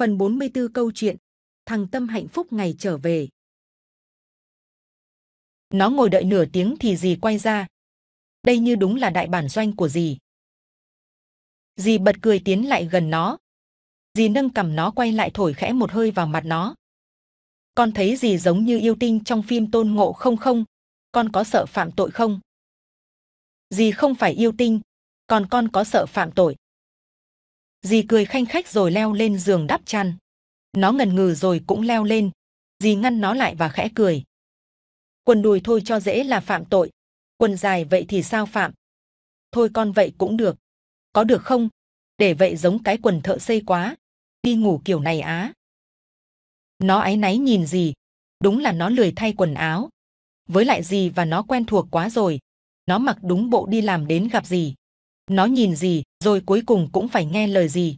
Phần 44 câu chuyện Thằng Tâm hạnh phúc ngày trở về Nó ngồi đợi nửa tiếng thì dì quay ra. Đây như đúng là đại bản doanh của dì. Dì bật cười tiến lại gần nó. Dì nâng cầm nó quay lại thổi khẽ một hơi vào mặt nó. Con thấy dì giống như yêu tinh trong phim tôn ngộ không không? Con có sợ phạm tội không? Dì không phải yêu tinh, còn con có sợ phạm tội dì cười khanh khách rồi leo lên giường đắp chăn nó ngần ngừ rồi cũng leo lên dì ngăn nó lại và khẽ cười quần đùi thôi cho dễ là phạm tội quần dài vậy thì sao phạm thôi con vậy cũng được có được không để vậy giống cái quần thợ xây quá đi ngủ kiểu này á nó áy náy nhìn gì đúng là nó lười thay quần áo với lại dì và nó quen thuộc quá rồi nó mặc đúng bộ đi làm đến gặp gì nó nhìn gì, rồi cuối cùng cũng phải nghe lời gì.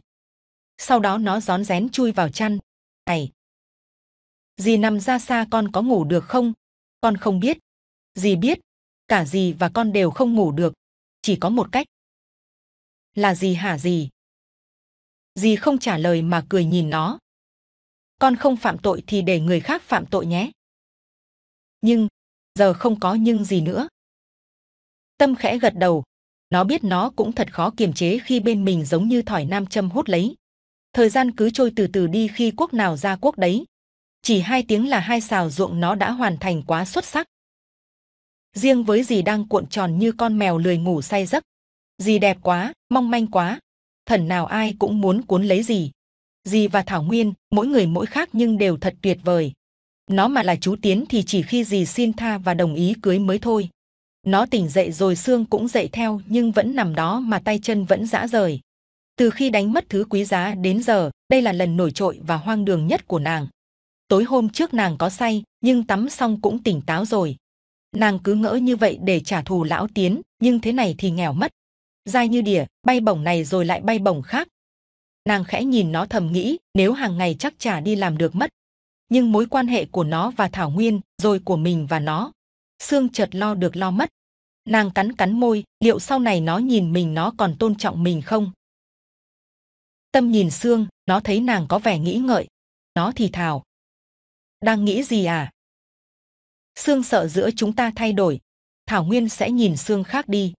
Sau đó nó rón rén chui vào chăn. Này! Dì nằm ra xa con có ngủ được không? Con không biết. Dì biết. Cả dì và con đều không ngủ được. Chỉ có một cách. Là gì hả dì? Dì không trả lời mà cười nhìn nó. Con không phạm tội thì để người khác phạm tội nhé. Nhưng, giờ không có nhưng gì nữa. Tâm khẽ gật đầu, nó biết nó cũng thật khó kiềm chế khi bên mình giống như thỏi nam châm hút lấy. Thời gian cứ trôi từ từ đi khi quốc nào ra quốc đấy. Chỉ hai tiếng là hai xào ruộng nó đã hoàn thành quá xuất sắc. Riêng với dì đang cuộn tròn như con mèo lười ngủ say giấc. Dì đẹp quá, mong manh quá. Thần nào ai cũng muốn cuốn lấy dì. Dì và Thảo Nguyên, mỗi người mỗi khác nhưng đều thật tuyệt vời. Nó mà là chú Tiến thì chỉ khi dì xin tha và đồng ý cưới mới thôi. Nó tỉnh dậy rồi xương cũng dậy theo nhưng vẫn nằm đó mà tay chân vẫn dã rời. Từ khi đánh mất thứ quý giá đến giờ, đây là lần nổi trội và hoang đường nhất của nàng. Tối hôm trước nàng có say, nhưng tắm xong cũng tỉnh táo rồi. Nàng cứ ngỡ như vậy để trả thù lão tiến, nhưng thế này thì nghèo mất. Dai như đỉa, bay bổng này rồi lại bay bổng khác. Nàng khẽ nhìn nó thầm nghĩ, nếu hàng ngày chắc chả đi làm được mất. Nhưng mối quan hệ của nó và Thảo Nguyên, rồi của mình và nó, xương chợt lo được lo mất nàng cắn cắn môi liệu sau này nó nhìn mình nó còn tôn trọng mình không tâm nhìn xương nó thấy nàng có vẻ nghĩ ngợi nó thì thào đang nghĩ gì à xương sợ giữa chúng ta thay đổi thảo nguyên sẽ nhìn xương khác đi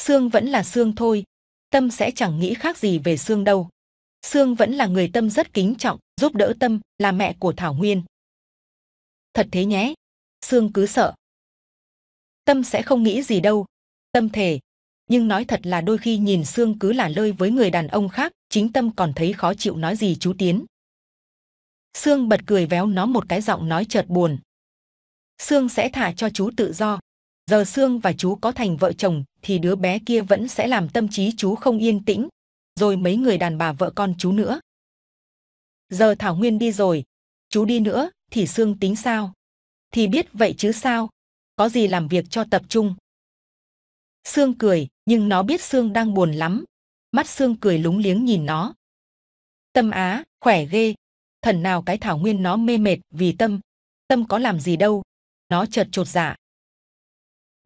xương vẫn là xương thôi tâm sẽ chẳng nghĩ khác gì về xương đâu xương vẫn là người tâm rất kính trọng giúp đỡ tâm là mẹ của thảo nguyên thật thế nhé xương cứ sợ tâm sẽ không nghĩ gì đâu tâm thể nhưng nói thật là đôi khi nhìn xương cứ là lơi với người đàn ông khác chính tâm còn thấy khó chịu nói gì chú tiến xương bật cười véo nó một cái giọng nói chợt buồn xương sẽ thả cho chú tự do giờ xương và chú có thành vợ chồng thì đứa bé kia vẫn sẽ làm tâm trí chú không yên tĩnh rồi mấy người đàn bà vợ con chú nữa giờ thảo nguyên đi rồi chú đi nữa thì xương tính sao thì biết vậy chứ sao có gì làm việc cho tập trung sương cười nhưng nó biết sương đang buồn lắm mắt sương cười lúng liếng nhìn nó tâm á khỏe ghê thần nào cái thảo nguyên nó mê mệt vì tâm tâm có làm gì đâu nó chợt chột dạ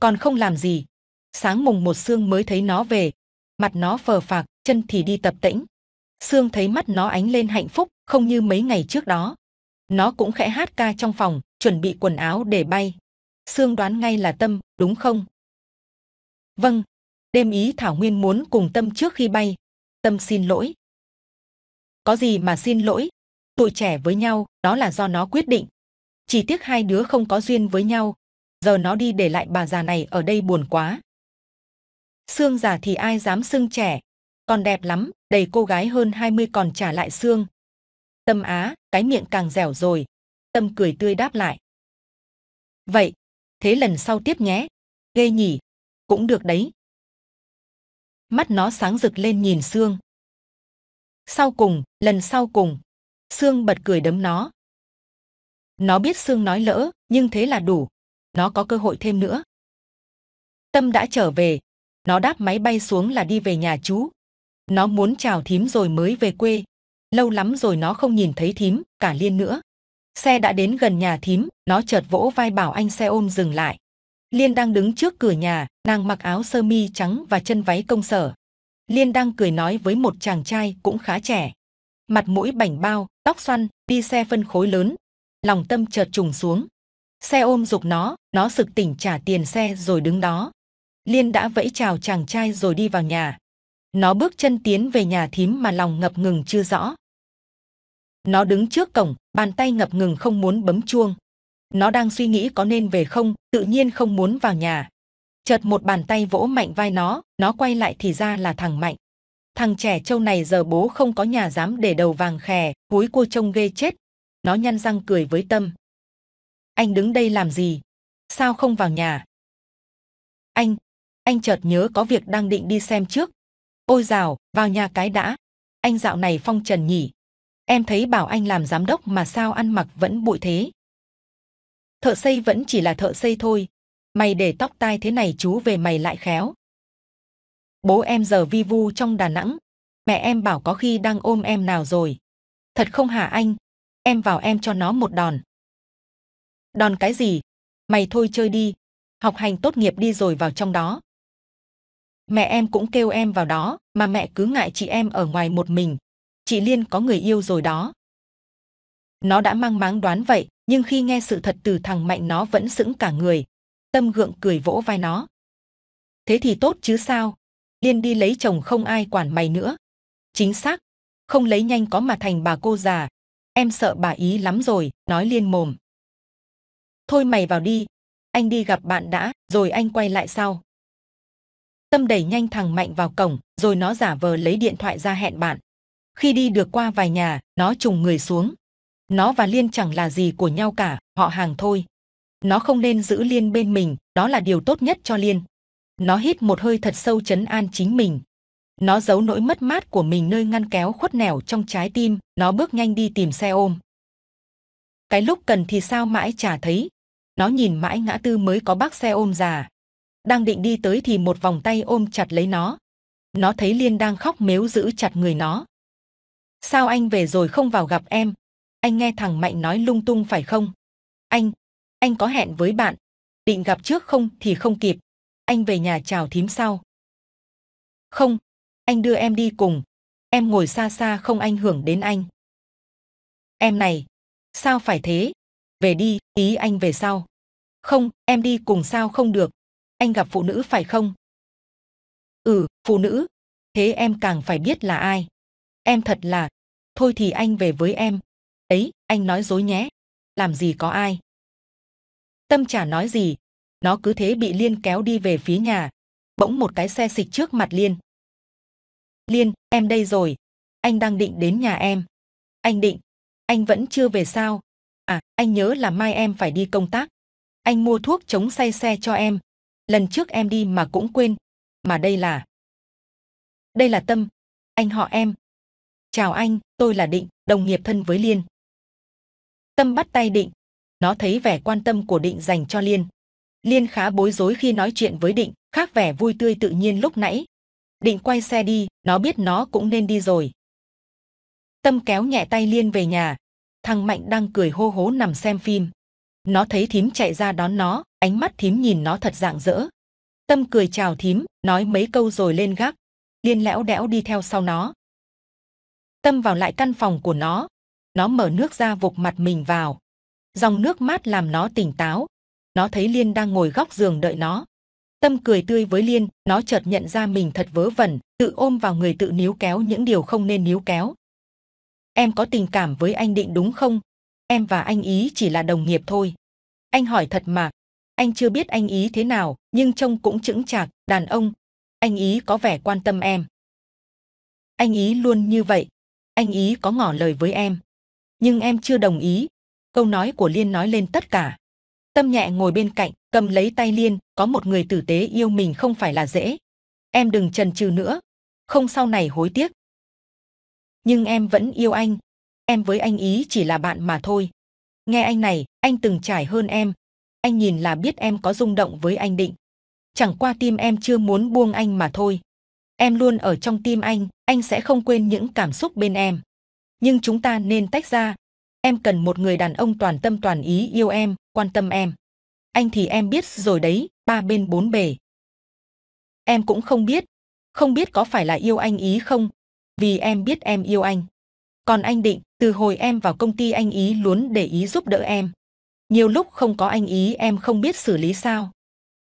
còn không làm gì sáng mùng một sương mới thấy nó về mặt nó phờ phạc chân thì đi tập tĩnh sương thấy mắt nó ánh lên hạnh phúc không như mấy ngày trước đó nó cũng khẽ hát ca trong phòng, chuẩn bị quần áo để bay. Sương đoán ngay là Tâm, đúng không? Vâng, đêm ý Thảo Nguyên muốn cùng Tâm trước khi bay. Tâm xin lỗi. Có gì mà xin lỗi? tuổi trẻ với nhau, đó là do nó quyết định. Chỉ tiếc hai đứa không có duyên với nhau. Giờ nó đi để lại bà già này ở đây buồn quá. xương già thì ai dám sưng trẻ. Còn đẹp lắm, đầy cô gái hơn 20 còn trả lại xương Tâm Á, cái miệng càng dẻo rồi. Tâm cười tươi đáp lại. Vậy, thế lần sau tiếp nhé. Ghê nhỉ, cũng được đấy. Mắt nó sáng rực lên nhìn xương. Sau cùng, lần sau cùng, xương bật cười đấm nó. Nó biết xương nói lỡ, nhưng thế là đủ. Nó có cơ hội thêm nữa. Tâm đã trở về. Nó đáp máy bay xuống là đi về nhà chú. Nó muốn chào thím rồi mới về quê lâu lắm rồi nó không nhìn thấy thím, cả liên nữa. Xe đã đến gần nhà thím, nó chợt vỗ vai bảo anh xe ôm dừng lại. Liên đang đứng trước cửa nhà, nàng mặc áo sơ mi trắng và chân váy công sở. Liên đang cười nói với một chàng trai cũng khá trẻ. Mặt mũi bảnh bao, tóc xoăn, đi xe phân khối lớn. Lòng tâm chợt trùng xuống. Xe ôm dục nó, nó sực tỉnh trả tiền xe rồi đứng đó. Liên đã vẫy chào chàng trai rồi đi vào nhà. Nó bước chân tiến về nhà thím mà lòng ngập ngừng chưa rõ. Nó đứng trước cổng, bàn tay ngập ngừng không muốn bấm chuông. Nó đang suy nghĩ có nên về không, tự nhiên không muốn vào nhà. Chợt một bàn tay vỗ mạnh vai nó, nó quay lại thì ra là thằng Mạnh. Thằng trẻ trâu này giờ bố không có nhà dám để đầu vàng khè, húi cua trông ghê chết. Nó nhăn răng cười với tâm. Anh đứng đây làm gì? Sao không vào nhà? Anh, anh chợt nhớ có việc đang định đi xem trước. Ôi dào, vào nhà cái đã. Anh dạo này phong trần nhỉ, em thấy bảo anh làm giám đốc mà sao ăn mặc vẫn bụi thế. Thợ xây vẫn chỉ là thợ xây thôi, mày để tóc tai thế này chú về mày lại khéo. Bố em giờ vi vu trong Đà Nẵng, mẹ em bảo có khi đang ôm em nào rồi. Thật không hả anh, em vào em cho nó một đòn. Đòn cái gì, mày thôi chơi đi, học hành tốt nghiệp đi rồi vào trong đó. Mẹ em cũng kêu em vào đó, mà mẹ cứ ngại chị em ở ngoài một mình, chị Liên có người yêu rồi đó. Nó đã mang máng đoán vậy, nhưng khi nghe sự thật từ thằng Mạnh nó vẫn sững cả người. Tâm gượng cười vỗ vai nó. Thế thì tốt chứ sao? Liên đi lấy chồng không ai quản mày nữa. Chính xác, không lấy nhanh có mà thành bà cô già. Em sợ bà ý lắm rồi, nói Liên mồm. Thôi mày vào đi, anh đi gặp bạn đã, rồi anh quay lại sau. Tâm đẩy nhanh thằng Mạnh vào cổng, rồi nó giả vờ lấy điện thoại ra hẹn bạn khi đi được qua vài nhà nó trùng người xuống nó và liên chẳng là gì của nhau cả họ hàng thôi nó không nên giữ liên bên mình đó là điều tốt nhất cho liên nó hít một hơi thật sâu chấn an chính mình nó giấu nỗi mất mát của mình nơi ngăn kéo khuất nẻo trong trái tim nó bước nhanh đi tìm xe ôm cái lúc cần thì sao mãi chả thấy nó nhìn mãi ngã tư mới có bác xe ôm già đang định đi tới thì một vòng tay ôm chặt lấy nó nó thấy liên đang khóc mếu giữ chặt người nó Sao anh về rồi không vào gặp em? Anh nghe thằng Mạnh nói lung tung phải không? Anh, anh có hẹn với bạn. Định gặp trước không thì không kịp. Anh về nhà chào thím sau. Không, anh đưa em đi cùng. Em ngồi xa xa không ảnh hưởng đến anh. Em này, sao phải thế? Về đi, ý anh về sau. Không, em đi cùng sao không được. Anh gặp phụ nữ phải không? Ừ, phụ nữ. Thế em càng phải biết là ai. Em thật là, thôi thì anh về với em. Ấy, anh nói dối nhé, làm gì có ai. Tâm chả nói gì, nó cứ thế bị Liên kéo đi về phía nhà. Bỗng một cái xe xịch trước mặt Liên. Liên, em đây rồi, anh đang định đến nhà em. Anh định, anh vẫn chưa về sao? À, anh nhớ là mai em phải đi công tác. Anh mua thuốc chống say xe cho em. Lần trước em đi mà cũng quên. Mà đây là... Đây là Tâm, anh họ em, Chào anh, tôi là Định, đồng nghiệp thân với Liên. Tâm bắt tay Định. Nó thấy vẻ quan tâm của Định dành cho Liên. Liên khá bối rối khi nói chuyện với Định, khác vẻ vui tươi tự nhiên lúc nãy. Định quay xe đi, nó biết nó cũng nên đi rồi. Tâm kéo nhẹ tay Liên về nhà. Thằng Mạnh đang cười hô hố nằm xem phim. Nó thấy thím chạy ra đón nó, ánh mắt thím nhìn nó thật rạng rỡ. Tâm cười chào thím, nói mấy câu rồi lên gác. Liên lẽo đẽo đi theo sau nó tâm vào lại căn phòng của nó. Nó mở nước ra vụt mặt mình vào. Dòng nước mát làm nó tỉnh táo. Nó thấy Liên đang ngồi góc giường đợi nó. Tâm cười tươi với Liên, nó chợt nhận ra mình thật vớ vẩn, tự ôm vào người tự níu kéo những điều không nên níu kéo. Em có tình cảm với anh định đúng không? Em và anh ý chỉ là đồng nghiệp thôi. Anh hỏi thật mà, anh chưa biết anh ý thế nào, nhưng trông cũng chững chạc, đàn ông. Anh ý có vẻ quan tâm em. Anh ý luôn như vậy anh ý có ngỏ lời với em nhưng em chưa đồng ý câu nói của liên nói lên tất cả tâm nhẹ ngồi bên cạnh cầm lấy tay liên có một người tử tế yêu mình không phải là dễ em đừng chần chừ nữa không sau này hối tiếc nhưng em vẫn yêu anh em với anh ý chỉ là bạn mà thôi nghe anh này anh từng trải hơn em anh nhìn là biết em có rung động với anh định chẳng qua tim em chưa muốn buông anh mà thôi em luôn ở trong tim anh, anh sẽ không quên những cảm xúc bên em. Nhưng chúng ta nên tách ra. Em cần một người đàn ông toàn tâm toàn ý yêu em, quan tâm em. Anh thì em biết rồi đấy, ba bên bốn bề. Em cũng không biết, không biết có phải là yêu anh ý không, vì em biết em yêu anh. Còn anh định, từ hồi em vào công ty anh ý luôn để ý giúp đỡ em. Nhiều lúc không có anh ý em không biết xử lý sao.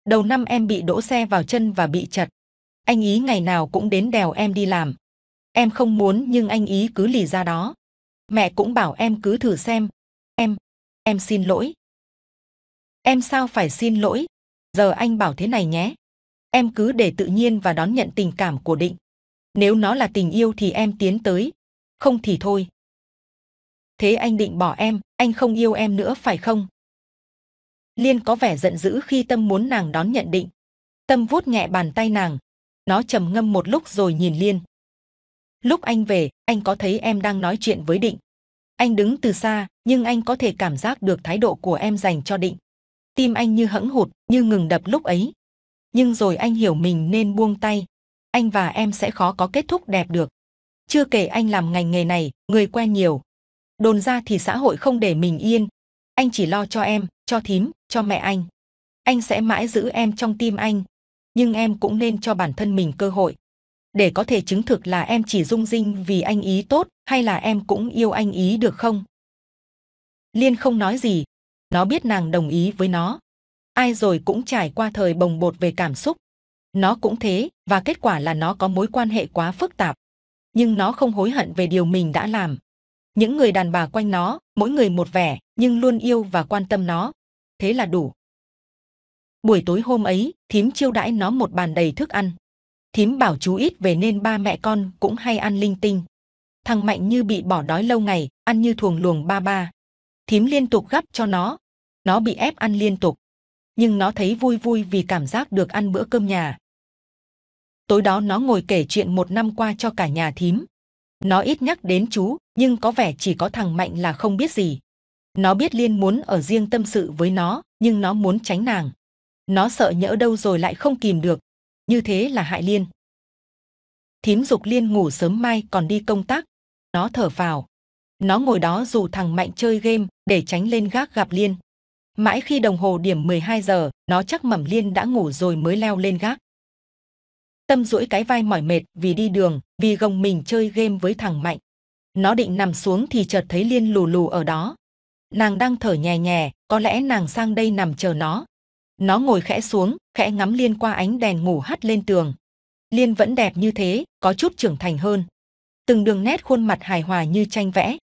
Đầu năm em bị đỗ xe vào chân và bị chật, anh ý ngày nào cũng đến đèo em đi làm. Em không muốn nhưng anh ý cứ lì ra đó. Mẹ cũng bảo em cứ thử xem. Em, em xin lỗi. Em sao phải xin lỗi? Giờ anh bảo thế này nhé. Em cứ để tự nhiên và đón nhận tình cảm của định. Nếu nó là tình yêu thì em tiến tới, không thì thôi. Thế anh định bỏ em, anh không yêu em nữa phải không? Liên có vẻ giận dữ khi Tâm muốn nàng đón nhận định. Tâm vuốt nhẹ bàn tay nàng, nó trầm ngâm một lúc rồi nhìn Liên. Lúc anh về, anh có thấy em đang nói chuyện với Định. Anh đứng từ xa, nhưng anh có thể cảm giác được thái độ của em dành cho Định. Tim anh như hững hụt, như ngừng đập lúc ấy. Nhưng rồi anh hiểu mình nên buông tay. Anh và em sẽ khó có kết thúc đẹp được. Chưa kể anh làm ngành nghề này, người quen nhiều. Đồn ra thì xã hội không để mình yên. Anh chỉ lo cho em, cho thím, cho mẹ anh. Anh sẽ mãi giữ em trong tim anh, nhưng em cũng nên cho bản thân mình cơ hội. Để có thể chứng thực là em chỉ dung dinh vì anh ý tốt hay là em cũng yêu anh ý được không? Liên không nói gì, nó biết nàng đồng ý với nó. Ai rồi cũng trải qua thời bồng bột về cảm xúc. Nó cũng thế, và kết quả là nó có mối quan hệ quá phức tạp. Nhưng nó không hối hận về điều mình đã làm. Những người đàn bà quanh nó, mỗi người một vẻ, nhưng luôn yêu và quan tâm nó. Thế là đủ buổi tối hôm ấy thím chiêu đãi nó một bàn đầy thức ăn thím bảo chú ít về nên ba mẹ con cũng hay ăn linh tinh thằng mạnh như bị bỏ đói lâu ngày ăn như thuồng luồng ba ba thím liên tục gấp cho nó nó bị ép ăn liên tục nhưng nó thấy vui vui vì cảm giác được ăn bữa cơm nhà tối đó nó ngồi kể chuyện một năm qua cho cả nhà thím nó ít nhắc đến chú nhưng có vẻ chỉ có thằng mạnh là không biết gì nó biết liên muốn ở riêng tâm sự với nó nhưng nó muốn tránh nàng nó sợ nhỡ đâu rồi lại không kìm được như thế là hại liên thím dục liên ngủ sớm mai còn đi công tác nó thở vào nó ngồi đó dù thằng mạnh chơi game để tránh lên gác gặp liên mãi khi đồng hồ điểm 12 giờ nó chắc mẩm liên đã ngủ rồi mới leo lên gác tâm duỗi cái vai mỏi mệt vì đi đường vì gồng mình chơi game với thằng mạnh nó định nằm xuống thì chợt thấy liên lù lù ở đó nàng đang thở nhè nhè có lẽ nàng sang đây nằm chờ nó nó ngồi khẽ xuống khẽ ngắm liên qua ánh đèn ngủ hắt lên tường liên vẫn đẹp như thế có chút trưởng thành hơn từng đường nét khuôn mặt hài hòa như tranh vẽ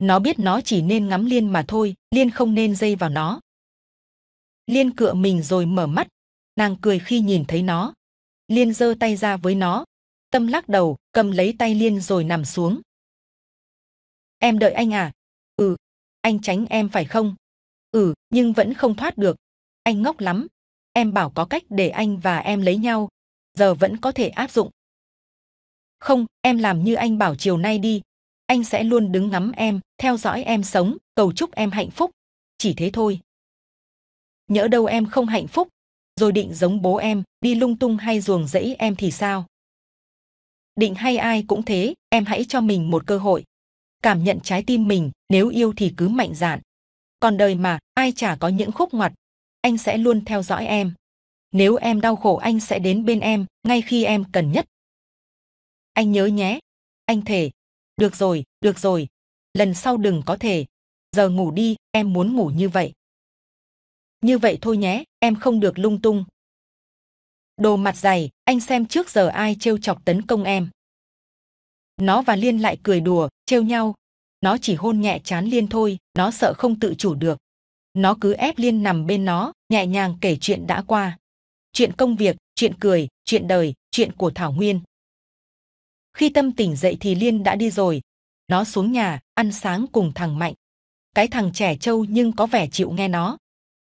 nó biết nó chỉ nên ngắm liên mà thôi liên không nên dây vào nó liên cựa mình rồi mở mắt nàng cười khi nhìn thấy nó liên giơ tay ra với nó tâm lắc đầu cầm lấy tay liên rồi nằm xuống em đợi anh à ừ anh tránh em phải không ừ nhưng vẫn không thoát được anh ngốc lắm. Em bảo có cách để anh và em lấy nhau, giờ vẫn có thể áp dụng. Không, em làm như anh bảo chiều nay đi. Anh sẽ luôn đứng ngắm em, theo dõi em sống, cầu chúc em hạnh phúc. Chỉ thế thôi. Nhỡ đâu em không hạnh phúc, rồi định giống bố em, đi lung tung hay ruồng rẫy em thì sao? Định hay ai cũng thế, em hãy cho mình một cơ hội. Cảm nhận trái tim mình, nếu yêu thì cứ mạnh dạn. Còn đời mà, ai chả có những khúc ngoặt, anh sẽ luôn theo dõi em. Nếu em đau khổ anh sẽ đến bên em, ngay khi em cần nhất. Anh nhớ nhé. Anh thể. Được rồi, được rồi. Lần sau đừng có thể. Giờ ngủ đi, em muốn ngủ như vậy. Như vậy thôi nhé, em không được lung tung. Đồ mặt dày, anh xem trước giờ ai trêu chọc tấn công em. Nó và Liên lại cười đùa, trêu nhau. Nó chỉ hôn nhẹ chán Liên thôi, nó sợ không tự chủ được nó cứ ép liên nằm bên nó nhẹ nhàng kể chuyện đã qua chuyện công việc chuyện cười chuyện đời chuyện của thảo nguyên khi tâm tỉnh dậy thì liên đã đi rồi nó xuống nhà ăn sáng cùng thằng mạnh cái thằng trẻ trâu nhưng có vẻ chịu nghe nó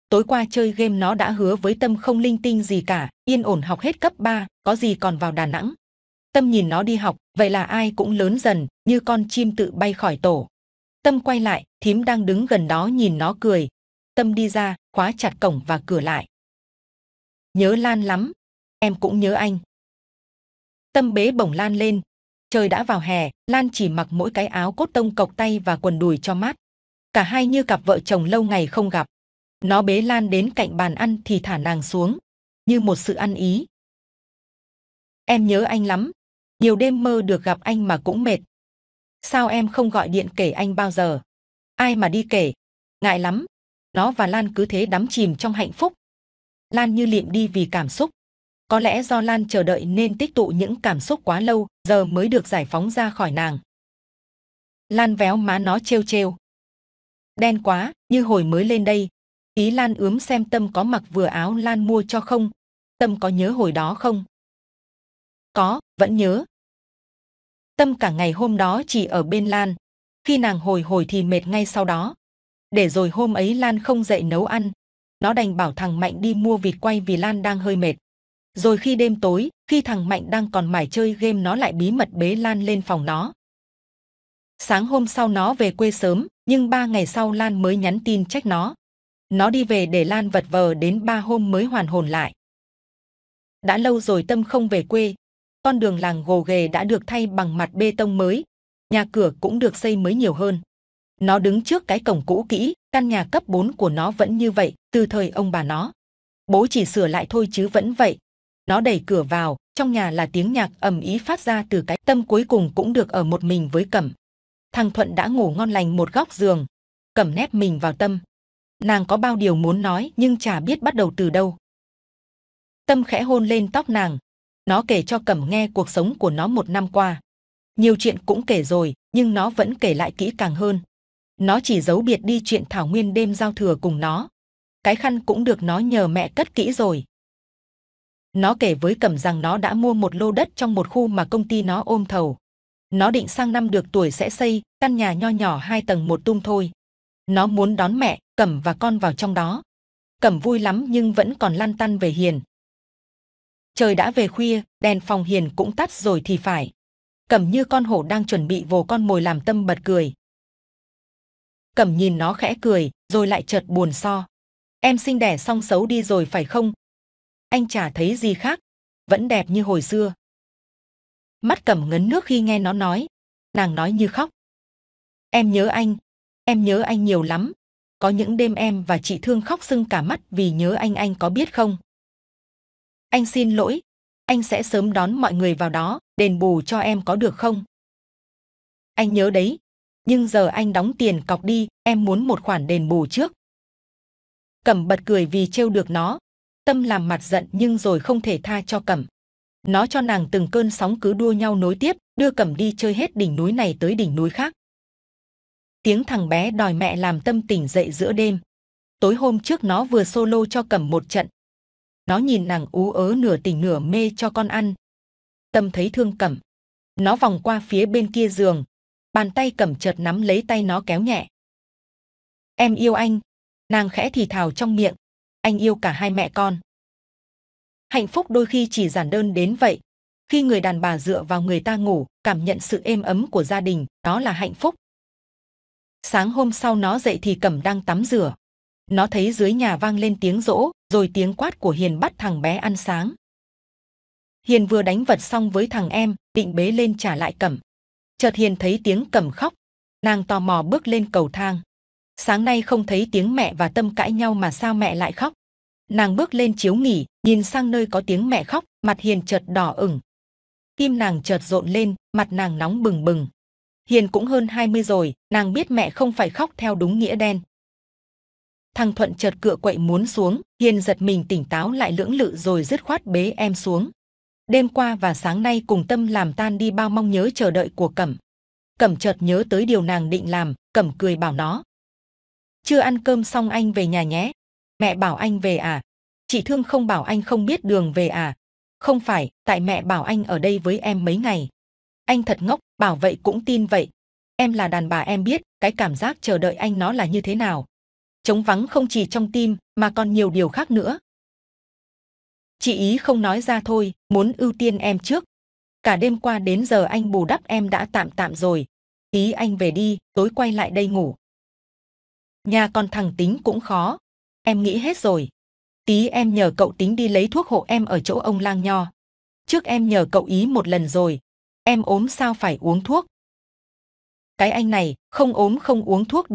tối qua chơi game nó đã hứa với tâm không linh tinh gì cả yên ổn học hết cấp 3, có gì còn vào đà nẵng tâm nhìn nó đi học vậy là ai cũng lớn dần như con chim tự bay khỏi tổ tâm quay lại thím đang đứng gần đó nhìn nó cười tâm đi ra khóa chặt cổng và cửa lại nhớ lan lắm em cũng nhớ anh tâm bế bổng lan lên trời đã vào hè lan chỉ mặc mỗi cái áo cốt tông cộc tay và quần đùi cho mát cả hai như cặp vợ chồng lâu ngày không gặp nó bế lan đến cạnh bàn ăn thì thả nàng xuống như một sự ăn ý em nhớ anh lắm nhiều đêm mơ được gặp anh mà cũng mệt sao em không gọi điện kể anh bao giờ ai mà đi kể ngại lắm nó và Lan cứ thế đắm chìm trong hạnh phúc. Lan như liệm đi vì cảm xúc. Có lẽ do Lan chờ đợi nên tích tụ những cảm xúc quá lâu, giờ mới được giải phóng ra khỏi nàng. Lan véo má nó trêu trêu. Đen quá, như hồi mới lên đây. Ý Lan ướm xem Tâm có mặc vừa áo Lan mua cho không? Tâm có nhớ hồi đó không? Có, vẫn nhớ. Tâm cả ngày hôm đó chỉ ở bên Lan. Khi nàng hồi hồi thì mệt ngay sau đó để rồi hôm ấy Lan không dậy nấu ăn. Nó đành bảo thằng Mạnh đi mua vịt quay vì Lan đang hơi mệt. Rồi khi đêm tối, khi thằng Mạnh đang còn mải chơi game nó lại bí mật bế Lan lên phòng nó. Sáng hôm sau nó về quê sớm, nhưng ba ngày sau Lan mới nhắn tin trách nó. Nó đi về để Lan vật vờ đến ba hôm mới hoàn hồn lại. Đã lâu rồi Tâm không về quê, con đường làng gồ ghề đã được thay bằng mặt bê tông mới, nhà cửa cũng được xây mới nhiều hơn. Nó đứng trước cái cổng cũ kỹ, căn nhà cấp 4 của nó vẫn như vậy, từ thời ông bà nó. Bố chỉ sửa lại thôi chứ vẫn vậy. Nó đẩy cửa vào, trong nhà là tiếng nhạc ầm ý phát ra từ cái tâm cuối cùng cũng được ở một mình với Cẩm. Thằng Thuận đã ngủ ngon lành một góc giường. Cẩm nép mình vào tâm. Nàng có bao điều muốn nói nhưng chả biết bắt đầu từ đâu. Tâm khẽ hôn lên tóc nàng. Nó kể cho Cẩm nghe cuộc sống của nó một năm qua. Nhiều chuyện cũng kể rồi, nhưng nó vẫn kể lại kỹ càng hơn. Nó chỉ giấu biệt đi chuyện Thảo Nguyên đêm giao thừa cùng nó. Cái khăn cũng được nó nhờ mẹ cất kỹ rồi. Nó kể với Cẩm rằng nó đã mua một lô đất trong một khu mà công ty nó ôm thầu. Nó định sang năm được tuổi sẽ xây căn nhà nho nhỏ hai tầng một tung thôi. Nó muốn đón mẹ, Cẩm và con vào trong đó. Cẩm vui lắm nhưng vẫn còn lăn tăn về Hiền. Trời đã về khuya, đèn phòng Hiền cũng tắt rồi thì phải. Cẩm như con hổ đang chuẩn bị vồ con mồi làm tâm bật cười, cẩm nhìn nó khẽ cười rồi lại chợt buồn so em sinh đẻ xong xấu đi rồi phải không anh chả thấy gì khác vẫn đẹp như hồi xưa mắt cẩm ngấn nước khi nghe nó nói nàng nói như khóc em nhớ anh em nhớ anh nhiều lắm có những đêm em và chị thương khóc sưng cả mắt vì nhớ anh anh có biết không anh xin lỗi anh sẽ sớm đón mọi người vào đó đền bù cho em có được không anh nhớ đấy nhưng giờ anh đóng tiền cọc đi, em muốn một khoản đền bù trước. Cẩm bật cười vì trêu được nó, tâm làm mặt giận nhưng rồi không thể tha cho Cẩm. Nó cho nàng từng cơn sóng cứ đua nhau nối tiếp, đưa Cẩm đi chơi hết đỉnh núi này tới đỉnh núi khác. Tiếng thằng bé đòi mẹ làm tâm tỉnh dậy giữa đêm. Tối hôm trước nó vừa solo cho Cẩm một trận. Nó nhìn nàng ú ớ nửa tỉnh nửa mê cho con ăn. Tâm thấy thương Cẩm. Nó vòng qua phía bên kia giường, bàn tay cầm chợt nắm lấy tay nó kéo nhẹ. Em yêu anh, nàng khẽ thì thào trong miệng, anh yêu cả hai mẹ con. Hạnh phúc đôi khi chỉ giản đơn đến vậy, khi người đàn bà dựa vào người ta ngủ, cảm nhận sự êm ấm của gia đình, đó là hạnh phúc. Sáng hôm sau nó dậy thì Cẩm đang tắm rửa. Nó thấy dưới nhà vang lên tiếng rỗ, rồi tiếng quát của Hiền bắt thằng bé ăn sáng. Hiền vừa đánh vật xong với thằng em, định bế lên trả lại Cẩm chợt hiền thấy tiếng cầm khóc nàng tò mò bước lên cầu thang sáng nay không thấy tiếng mẹ và tâm cãi nhau mà sao mẹ lại khóc nàng bước lên chiếu nghỉ nhìn sang nơi có tiếng mẹ khóc mặt hiền chợt đỏ ửng tim nàng chợt rộn lên mặt nàng nóng bừng bừng hiền cũng hơn 20 rồi nàng biết mẹ không phải khóc theo đúng nghĩa đen thằng thuận chợt cựa quậy muốn xuống hiền giật mình tỉnh táo lại lưỡng lự rồi dứt khoát bế em xuống đêm qua và sáng nay cùng tâm làm tan đi bao mong nhớ chờ đợi của cẩm cẩm chợt nhớ tới điều nàng định làm cẩm cười bảo nó chưa ăn cơm xong anh về nhà nhé mẹ bảo anh về à chị thương không bảo anh không biết đường về à không phải tại mẹ bảo anh ở đây với em mấy ngày anh thật ngốc bảo vậy cũng tin vậy em là đàn bà em biết cái cảm giác chờ đợi anh nó là như thế nào chống vắng không chỉ trong tim mà còn nhiều điều khác nữa chị ý không nói ra thôi muốn ưu tiên em trước cả đêm qua đến giờ anh bù đắp em đã tạm tạm rồi ý anh về đi tối quay lại đây ngủ nhà con thằng tính cũng khó em nghĩ hết rồi tí em nhờ cậu tính đi lấy thuốc hộ em ở chỗ ông lang nho trước em nhờ cậu ý một lần rồi em ốm sao phải uống thuốc cái anh này không ốm không uống thuốc